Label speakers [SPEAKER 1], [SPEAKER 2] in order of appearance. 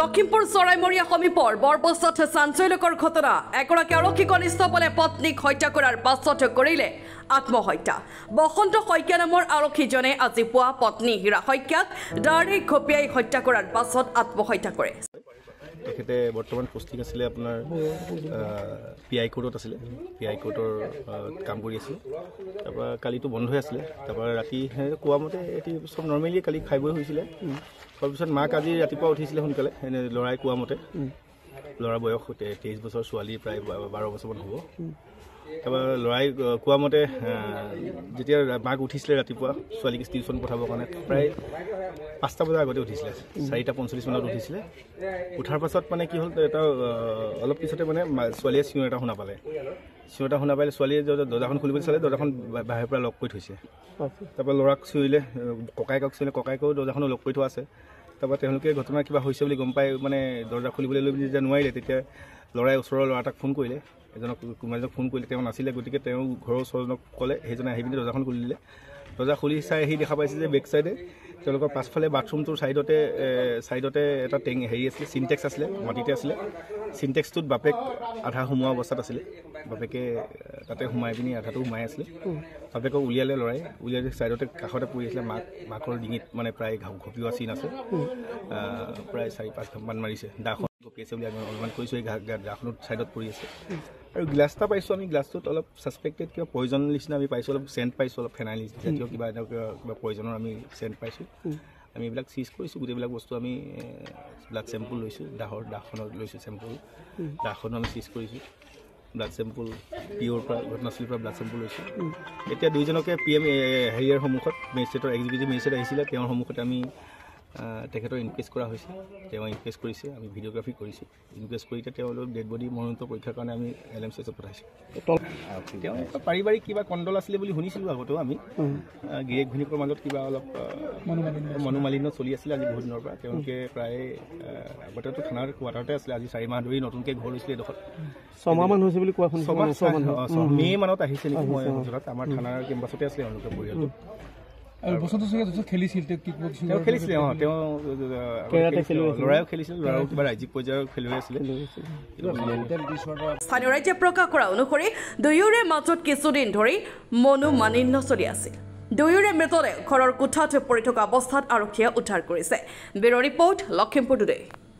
[SPEAKER 1] লখিমপুৰ চৰাইমৰীয়া সমীপৰ বৰপচাত চাঞ্চল্যকৰ ঘটনা এগৰাকী আৰক্ষী কনিষ্টবলে পত্নীক হত্যা কৰাৰ পাছত কৰিলে আত্মহত্যা বসন্ত শইকীয়া নামৰ আৰক্ষীজনে আজি পুৱা পত্নী হীৰা শইকীয়াক দাৰি খপিয়াই হত্যা কৰাৰ পাছত আত্মহত্যা কৰে তেখেতে বৰ্তমান পষ্টিং আছিলে আপোনাৰ পি আই কোৰ্টত আছিলে পি আই কোৰ্টৰ কাম কৰি আছিলে তাৰপৰা কালিতো বন্ধই আছিলে তাৰপৰা ৰাতি কোৱা মতে এটি চব নৰ্মেলি কালি খাই বৈ হৈছিলে তাৰপিছত মাক আজি ৰাতিপুৱা উঠিছিলে সোনকালে এনে ল'ৰাই কোৱা মতে ল'ৰা বয়স তেইছ বছৰ ছোৱালী প্ৰায় বাৰ বছৰমান হ'ব তাৰপৰা ল'ৰাই কোৱা মতে যেতিয়া মাক উঠিছিলে ৰাতিপুৱা ছোৱালীক টিউচন পঠাবৰ কাৰণে প্ৰায় পাঁচটা বজাৰ আগতে উঠিছিলে চাৰিটা পঞ্চল্লিছ মানত উঠিছিলে উঠাৰ পাছত মানে কি হ'ল এটা অলপ পিছতে মানে ছোৱালীয়ে চিঞৰ এটা শুনা পালে চিঞৰ এটা শুনা পালে ছোৱালীয়ে দৰ্জাখন খুলিবলৈ চালে দৰ্জাখন বাহিৰৰ পৰা লগ কৰি থৈছে তাৰপৰা ল'ৰাক চিঞৰিলে ককায়েকক চিঞৰিলে ককায়েকেও দৰ্জাখনো লগ কৰি থোৱা আছে তাৰপৰা তেওঁলোকে ঘটনা কিবা হৈছে বুলি গম পাই মানে দৰ্জা খুলিবলৈ লৈ যেতিয়া নোৱাৰিলে তেতিয়া ল'ৰাই ওচৰৰ ল'ৰা এটাক ফোন কৰিলে এজনক কোনোবাজনক ফোন কৰিলে তেওঁ নাছিলে গতিকে তেওঁ ঘৰৰ ওচৰজনক ক'লে সেইজনে আহি পিনি দৰ্জাখন খুলি দিলে দৰ্জা খুলি চাই আহি দেখা পাইছে যে বেক চাইডে তেওঁলোকৰ পাছফালে বাথৰুমটোৰ ছাইডতে ছাইডতে এটা টেং হেৰি আছিলে চিনটেক্স আছিলে মাটিতে আছিলে চিনটেক্সটোত বাপেক আধা সোমোৱা অৱস্থাত আছিলে বাপেকে তাতে সোমাই পিনি আধাটো সোমাই আছিলে বাপেকক উলিয়ালে ল'ৰাই উলিয়াই ছাইডতে কাষতে পৰি আছিলে মাক মাকৰ ডিঙিত মানে প্ৰায় ঘপিওৱা চিন আছে প্ৰায় চাৰি পাঁচ ঘপমান মাৰিছে দাখন কৈছে বুলি আমি অনুমান কৰিছোঁ এই গাঁওখনত ছাইডত পৰি আছে আৰু গ্লাছ এটা পাইছোঁ আমি গ্লাছটোত অলপ ছাছপেক্টেড কিবা পইজন নিচিনা আমি পাইছোঁ অলপ চেণ্ট পাইছোঁ অলপ ফেনাইল জাতীয় কিবা এনেকুৱা কিবা পইজনৰ আমি চেণ্ট পাইছোঁ আমি এইবিলাক চিজ কৰিছোঁ গোটেইবিলাক বস্তু আমি ব্লাড চেম্পুল লৈছোঁ দাহৰ দাহখনত লৈছোঁ চেম্পুল দাহখনো আমি চিজ কৰিছোঁ ব্লাড চেম্পুল পিঅ'ৰ পৰা ঘটনাস্থলীৰ পৰা ব্লাড চেম্পুল লৈছোঁ এতিয়া দুইজনকে পি এম হেৰিয়াৰ সন্মুখত মেজিষ্ট্ৰেটৰ এক্সিকিউটিভ মেজিষ্ট্ৰেট আহিছিলে তেওঁৰ সন্মুখত আমি তেখেতৰ ইনকুৱেষ্ট কৰা হৈছে তেওঁ ইনকুৱেষ্ট কৰিছে আমি ভিডিঅ'গ্ৰাফি কৰিছোঁ ইনকুৱেষ্ট কৰি এতিয়া তেওঁলোক ডেড বডি মনোনীত পৰীক্ষাৰ কাৰণে আমি এল এম চি এছত পঠাইছোঁ তেওঁ পাৰিবাৰিক কিবা কণ্ডল আছিলে বুলি শুনিছিলোঁ আগতেও আমি গিৰিয়েক ভনীকৰ মাজত কিবা অলপ মনোমালিন্য চলি আছিলে আজি বহুত দিনৰ পৰা তেওঁলোকে প্ৰায় আগতেতো থানাৰ কোৱাৰ্টাৰতে আছিলে আজি চাৰি মাহ ধৰি নতুনকৈ ঘৰ হৈছিলে এডোখৰ ছমাহমান হৈছে বুলি কোৱা শুনিছোঁ মে' মানত আহিছে নেকি মই অঞ্চলত আমাৰ থানাৰ কেম্পাছতে আছিলে তেওঁলোকৰ পৰিয়ালটো আৰু বছৰটো চাগে যথেষ্ট খেলিছিল তেওঁ কিক বক্সিং তেওঁ খেলিছিলে অঁ তেওঁ ল'ৰায়ো খেলিছিল ল'ৰাও কিবা ৰাজ্যিক পৰ্যায়ৰ খেলুৱৈ আছিলে স্থানীয় ৰাজ্যে প্ৰকাশ কৰা অনুসৰি দুয়োৰে মাজত কিছুদিন ধৰি মনো মানিন্য চলি আছিল দুয়োৰে মৃতদেহ ঘৰৰ কোঠাত পৰি থকা অৱস্থাত আৰক্ষীয়ে উদ্ধাৰ কৰিছে ব্যুৰ' ৰিপৰ্ট লখিমপুৰ টুডে